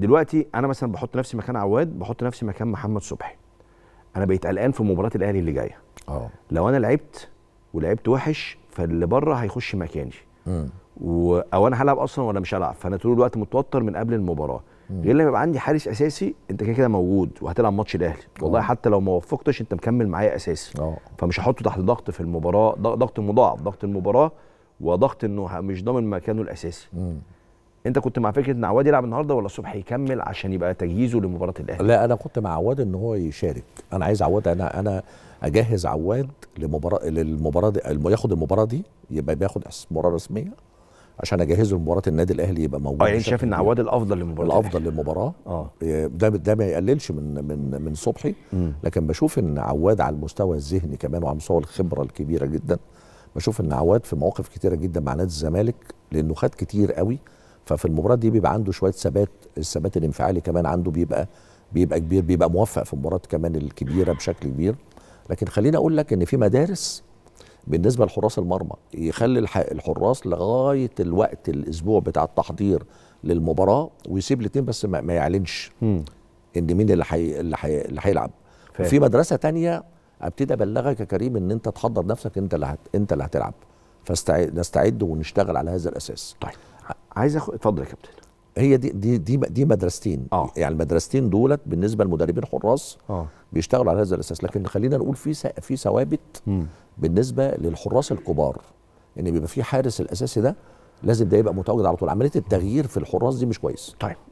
دلوقتي انا مثلا بحط نفسي مكان عواد بحط نفسي مكان محمد صبحي انا بقيت قلقان في مباراه الاهلي اللي جايه اه لو انا لعبت ولعبت وحش فاللي بره هيخش مكاني و... او انا هلعب اصلا ولا مش هلعب فانا طول الوقت متوتر من قبل المباراه غير لما يبقى عندي حارس اساسي انت كده كده موجود وهتلعب ماتش الاهلي آه. والله أوه. حتى لو ما وفقتش انت مكمل معايا اساسي أوه. فمش هحطه تحت ضغط في المباراه ضغط مضاعف ضغط المباراه وضغط انه مش ضامن مكانه الاساسي مم. انت كنت مع فكره ان عواد يلعب النهارده ولا الصبح يكمل عشان يبقى تجهيزه لمباراه الاهلي لا انا كنت مع عواد ان هو يشارك انا عايز عواد انا انا اجهز عواد لمباراه للمباراه دي ياخد المباراه دي يبقى بياخد مباراه رسميه عشان اجهزه لمباراه النادي الاهلي يبقى موجود اه يعني شايف ان عواد الافضل للمباراه الافضل للمباراه اه, آه، ده ده ما يقللش من من من صبحي م. لكن بشوف ان عواد على المستوى الذهني كمان وعلى مستوى الخبره الكبيره جدا بشوف ان عواد في مواقف كتيره جدا مع نادي الزمالك لانه خد كتير قوي ففي المباراه دي بيبقى عنده شويه ثبات الثبات الانفعالي كمان عنده بيبقى بيبقى كبير بيبقى موفق في المباراه كمان الكبيره بشكل كبير لكن خليني اقول لك ان في مدارس بالنسبه لحراس المرمى يخلي الحراس لغايه الوقت الاسبوع بتاع التحضير للمباراه ويسيب الاثنين بس ما, يعلنش ان مين اللي حي... اللي حي... اللي هيلعب في مدرسه تانية ابتدي ابلغك يا كريم ان انت تحضر نفسك انت اللي انت اللي هتلعب فنستعد ونشتغل على هذا الاساس طيب عايز اخد اتفضل يا كابتن هي دي دي دي دي مدرستين آه. يعني المدرستين دولت بالنسبه للمدربين حراس آه. بيشتغلوا على هذا الاساس لكن خلينا نقول في في ثوابت بالنسبه للحراس الكبار ان بيبقى في حارس الاساسي ده لازم ده يبقى متواجد على طول عمليه التغيير في الحراس دي مش كويس طيب